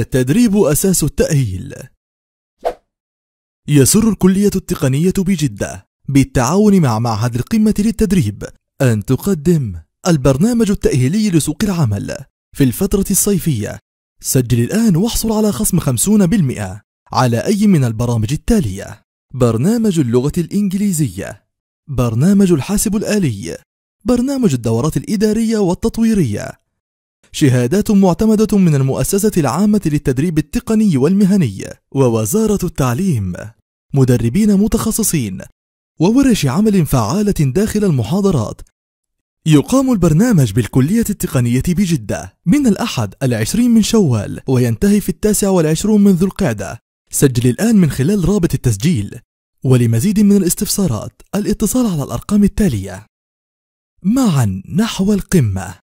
التدريب أساس التأهيل يسر الكلية التقنية بجدة بالتعاون مع معهد القمة للتدريب أن تقدم البرنامج التأهيلي لسوق العمل في الفترة الصيفية سجل الآن واحصل على خصم 50% على أي من البرامج التالية برنامج اللغة الإنجليزية برنامج الحاسب الآلي برنامج الدورات الإدارية والتطويرية شهادات معتمدة من المؤسسة العامة للتدريب التقني والمهني ووزارة التعليم مدربين متخصصين وورش عمل فعالة داخل المحاضرات يقام البرنامج بالكلية التقنية بجدة من الأحد العشرين من شوال وينتهي في التاسع والعشرون من ذو القعدة سجل الآن من خلال رابط التسجيل ولمزيد من الاستفسارات الاتصال على الأرقام التالية معا نحو القمة